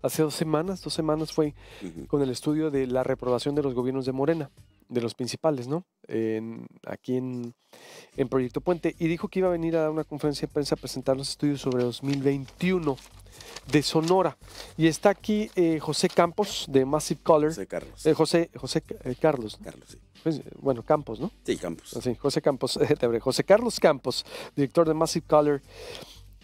hace dos semanas, dos semanas fue con el estudio de la reprobación de los gobiernos de Morena, de los principales, ¿no? aquí en, Proyecto Puente, y dijo que iba a venir a una conferencia de prensa a presentar los estudios sobre 2021 de Sonora. Y está aquí eh, José Campos de Massive Color. José Carlos. Eh, José, José eh, Carlos. Carlos, pues, bueno, Campos, ¿no? Sí, Campos. Sí, José Campos, José Carlos Campos, director de Massive Color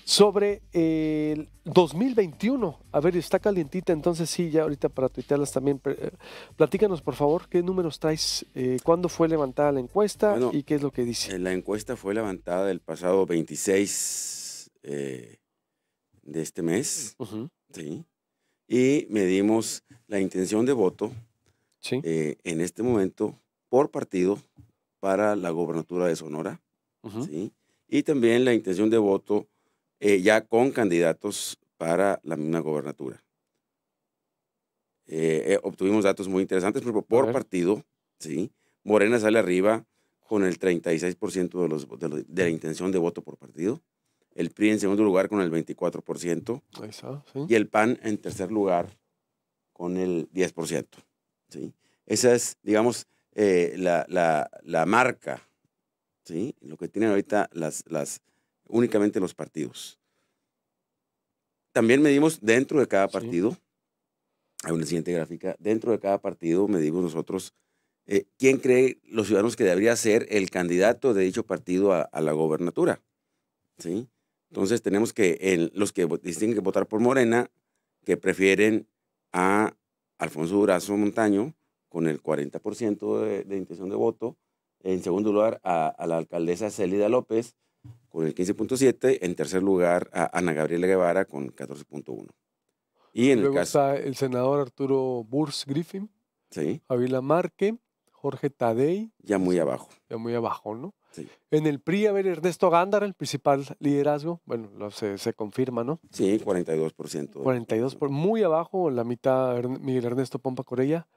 sobre el 2021. A ver, está calientita, entonces sí, ya ahorita para tuitearlas también. Eh, platícanos, por favor, qué números traes, eh, cuándo fue levantada la encuesta y qué es lo que dice. Eh, la encuesta fue levantada el pasado 26 de este mes, ¿sí? Y medimos la intención de voto en este momento por partido para la gobernatura de Sonora, ¿sí? Y también la intención de voto eh, ya con candidatos para la misma gobernatura. Eh, eh, obtuvimos datos muy interesantes por, por partido, ¿sí? Morena sale arriba con el 36% de, los, de, la intención de voto por partido, el PRI en segundo lugar con el 24%, y el PAN en tercer lugar con el 10%, ¿sí? Esa es, digamos, la, marca, ¿sí? Lo que tienen ahorita las, las, únicamente los partidos. También medimos dentro de cada partido, hay una siguiente gráfica, dentro de cada partido medimos nosotros eh, quién cree los ciudadanos que debería ser el candidato de dicho partido a, la gobernatura. ¿Sí? Entonces tenemos que los que distinguen que votar por Morena, que prefieren a Alfonso Durazo Montaño con el 40% de, de, intención de voto, en segundo lugar a, a la alcaldesa Celida López, con el 15.7. En tercer lugar, a Ana Gabriela Guevara con 14.1. Y en el caso, está el senador Arturo Burs Griffin, ¿sí? Marque, Jorge Tadei. Ya muy abajo. Ya muy abajo, ¿no? En el PRI, a ver, Ernesto Gándara, el principal liderazgo, bueno, se, confirma, ¿no? Sí, 42%. 42%, muy abajo, la mitad, Miguel Ernesto Pompa Corella.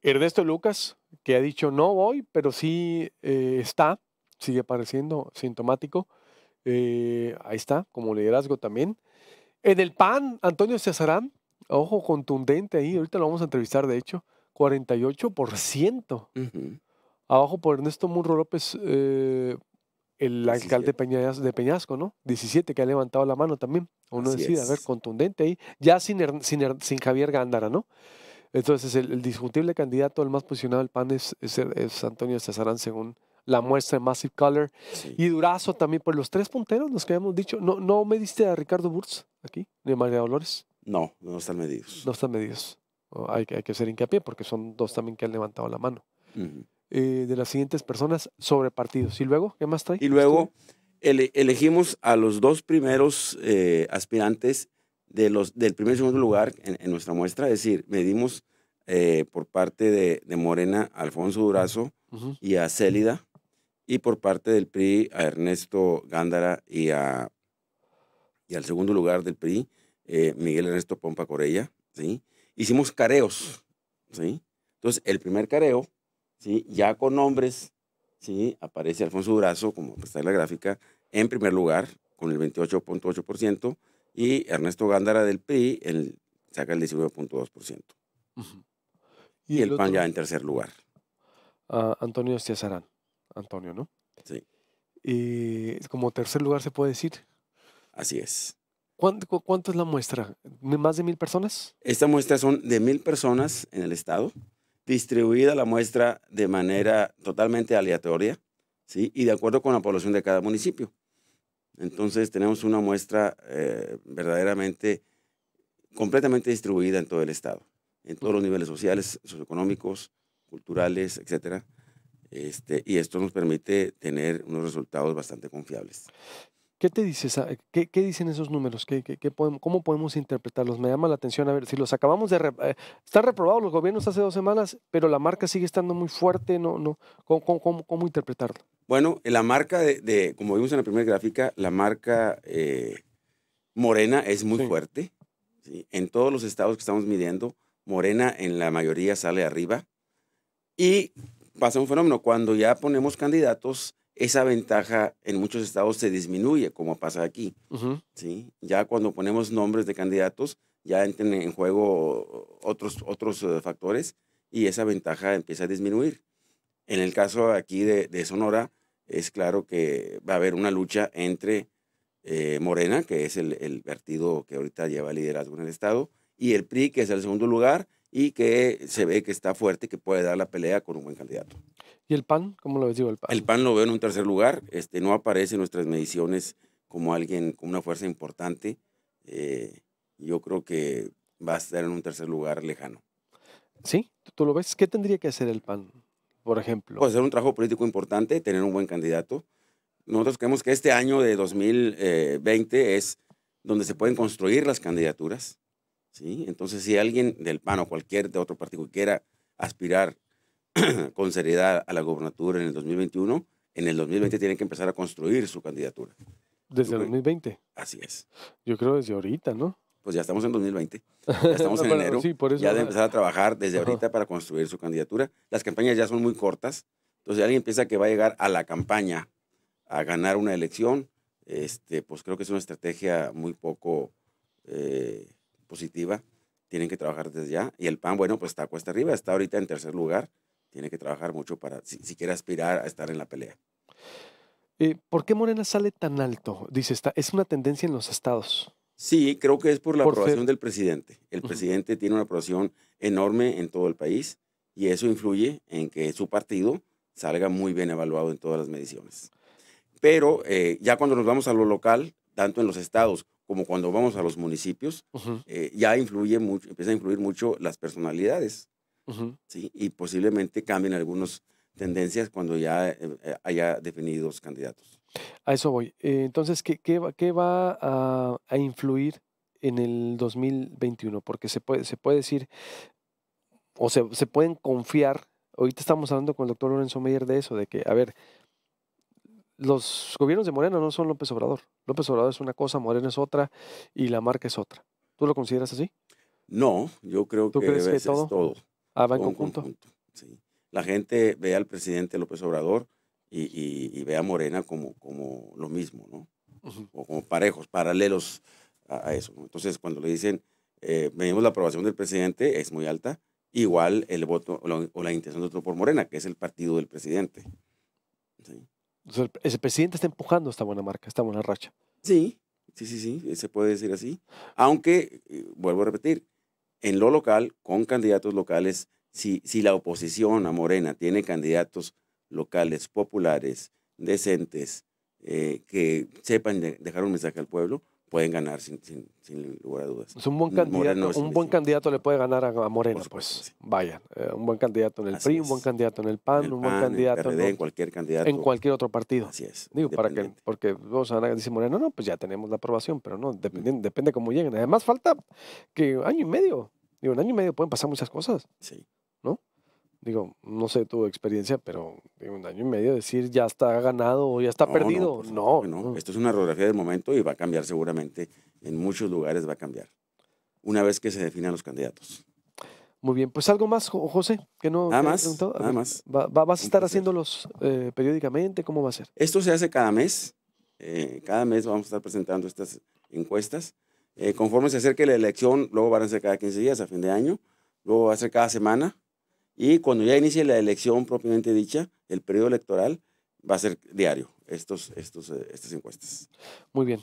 Ernesto Lucas, que ha dicho no voy, pero sí eh, está, sigue apareciendo sintomático. Eh, ahí está, como liderazgo también. En el PAN, Antonio Cesarán, ojo contundente ahí, ahorita lo vamos a entrevistar, de hecho, 48%. por Abajo ah, por Ernesto Munro López, eh, el alcalde de Peñasco, ¿no? 17, que ha levantado la mano también. Uno decide, a ver, contundente ahí, ya sin, Javier Gándara, ¿no? Entonces, el, el, discutible candidato, el más posicionado del PAN es, es Antonio Cesarán, según la muestra de Massive Color. Y Durazo también, por pues, los tres punteros, los que habíamos dicho. ¿No, no mediste a Ricardo Burz aquí, ni a María Dolores? No, no están medidos. No están medidos. Oh, hay, hay, que hacer hincapié porque son dos también que han levantado la mano. Eh, de las siguientes personas sobre partidos. ¿Y luego qué más trae? Y luego elegimos a los dos primeros eh, aspirantes de los, del primer y segundo lugar en, nuestra muestra. Es decir, medimos eh, por parte de, Morena a Alfonso Durazo y a Célida y por parte del PRI a Ernesto Gándara y, a, y al segundo lugar del PRI, eh, Miguel Ernesto Pompa Corella, ¿sí? Hicimos careos, ¿sí? Entonces, el primer careo, ¿sí? Ya con nombres, ¿sí? Aparece Alfonso Durazo, como está pues, en la gráfica, en primer lugar, con el 28.8%, y Ernesto Gándara del PRI el, saca el 19.2%. ¿Y, el, PAN ya en tercer lugar. Ah, Antonio Ciazarán. Antonio, ¿no? Sí. Y eh, como tercer lugar se puede decir. Así es. ¿Cuánto, es la muestra? ¿Más de mil personas? Esta muestra son de mil personas en el estado, distribuida la muestra de manera totalmente aleatoria, ¿sí? Y de acuerdo con la población de cada municipio. Entonces tenemos una muestra eh, verdaderamente completamente distribuida en todo el estado, en todos los niveles sociales, socioeconómicos, culturales, etcétera. Este, y esto nos permite tener unos resultados bastante confiables. ¿Qué te dices? ¿Qué, dicen esos números? ¿Qué, ¿Cómo podemos interpretarlos? Me llama la atención. A ver, si los acabamos de... Eh, están reprobados los gobiernos hace dos semanas, pero la marca sigue estando muy fuerte. No, no. ¿Cómo, interpretarlo? Bueno, la marca de, como vimos en la primera gráfica, la marca eh, morena es muy fuerte. En todos los estados que estamos midiendo, morena en la mayoría sale arriba. Y pasa un fenómeno. Cuando ya ponemos candidatos, esa ventaja en muchos estados se disminuye, como pasa aquí. ¿sí? Ya cuando ponemos nombres de candidatos, ya entran en juego otros, otros eh, factores y esa ventaja empieza a disminuir. En el caso aquí de, Sonora, es claro que va a haber una lucha entre eh, Morena, que es el, el, partido que ahorita lleva liderazgo en el Estado, y el PRI, que es el segundo lugar, y que se ve que está fuerte y que puede dar la pelea con un buen candidato. ¿Y el PAN? ¿Cómo lo ves, digo, el PAN? El PAN lo veo en un tercer lugar, este, no aparece en nuestras mediciones como alguien con una fuerza importante. Eh, yo creo que va a estar en un tercer lugar lejano. ¿Sí? ¿Tú lo ves? ¿Qué tendría que hacer el PAN, por ejemplo? Pues hacer un trabajo político importante, tener un buen candidato. Nosotros creemos que este año de 2020 eh, es donde se pueden construir las candidaturas. ¿sí? Entonces, si alguien del PAN o cualquier de otro partido quiera aspirar con seriedad a la gobernatura en el 2021, en el 2020 tienen que empezar a construir su candidatura. ¿Desde el 2020? Así es. Yo creo desde ahorita, ¿no? Pues ya estamos en 2020, ya estamos en enero, ya de empezar a trabajar desde ahorita para construir su candidatura. Las campañas ya son muy cortas, entonces si alguien piensa que va a llegar a la campaña a ganar una elección, este, pues creo que es una estrategia muy poco eh, positiva, tienen que trabajar desde ya. Y el PAN, bueno, pues está cuesta arriba, está ahorita en tercer lugar, tiene que trabajar mucho para si, aspirar a estar en la pelea. Eh, ¿Por qué Morena sale tan alto? Dice, está, es una tendencia en los estados. Sí, creo que es por la aprobación del presidente. El presidente tiene una aprobación enorme en todo el país y eso influye en que su partido salga muy bien evaluado en todas las mediciones. Pero eh, ya cuando nos vamos a lo local, tanto en los estados como cuando vamos a los municipios, eh, ya influye mucho, empieza a influir mucho las personalidades, ¿sí? Y posiblemente cambien algunas tendencias cuando ya eh, eh, haya definidos candidatos. A eso voy. entonces, ¿qué, va a, influir en el 2021? Porque se puede, se puede decir, o se pueden confiar, ahorita estamos hablando con el doctor Lorenzo Meyer de eso, de que, a ver, los gobiernos de Morena no son López Obrador. López Obrador es una cosa, Morena es otra y la marca es otra. ¿Tú lo consideras así? No, yo creo ¿Tú que, crees que todo, todo. Ah, va en conjunto. La gente ve al presidente López Obrador y, ve a Morena como, como lo mismo, ¿no? O como parejos, paralelos a, eso. Entonces, cuando le dicen, eh, la aprobación del presidente, es muy alta, igual el voto o la, intención de otro por Morena, que es el partido del presidente. ¿sí? ¿Ese presidente está empujando esta buena marca, esta buena racha. Sí, sí, sí, sí, se puede decir así. Aunque, eh, vuelvo a repetir, en lo local, con candidatos locales, si, si la oposición a Morena tiene candidatos locales populares, decentes, eh, que sepan dejar un mensaje al pueblo, pueden ganar sin, sin, lugar a dudas. Es un buen candidato, un buen candidato le puede ganar a, Moreno, pues vaya, eh, un buen candidato en el PRI, un buen candidato en el PAN, un buen candidato en, cualquier candidato en cualquier otro partido. Así es. Digo, para que porque vos a dice Moreno, no, pues ya tenemos la aprobación, pero no, depende, depende cómo lleguen. Además falta que año y medio, digo, en año y medio pueden pasar muchas cosas. Sí digo, no sé tu experiencia, pero en un año y medio decir ya está ganado o ya está perdido. No, no, esto es una radiografía del momento y va a cambiar seguramente. En muchos lugares va a cambiar. Una vez que se definan los candidatos. Muy bien, pues algo más, José, que no. Nada más. ¿Vas a estar haciéndolos eh, periódicamente? ¿Cómo va a ser? Esto se hace cada mes. Eh, cada mes vamos a estar presentando estas encuestas. Eh, conforme se acerque la elección, luego van a ser cada 15 días a fin de año, luego va a ser cada semana y cuando ya inicie la elección propiamente dicha, el periodo electoral va a ser diario estos, estos, eh, estas encuestas. Muy bien,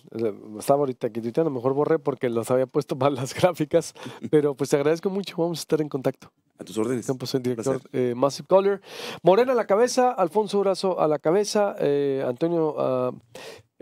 estaba ahorita aquí a mejor borré porque los había puesto mal las gráficas, pero pues te agradezco mucho, vamos a estar en contacto. A tus órdenes. Campos, director eh, Massive color. Morena a la cabeza, Alfonso Brazo a la cabeza, eh, Antonio... Ah,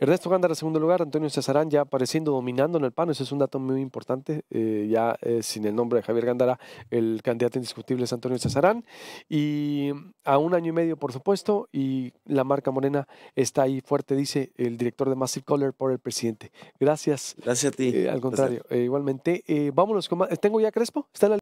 Ernesto Gándara, segundo lugar, Antonio Cesarán ya apareciendo, dominando en el pano, Ese es un dato muy importante, eh, ya eh, sin el nombre de Javier Gándara, el candidato indiscutible es Antonio Cesarán, y a un año y medio, por supuesto, y la marca morena está ahí fuerte, dice el director de Massive Color por el presidente. Gracias. Gracias a ti. Eh, al contrario, igualmente, vámonos con ¿Tengo ya Crespo? ¿Está la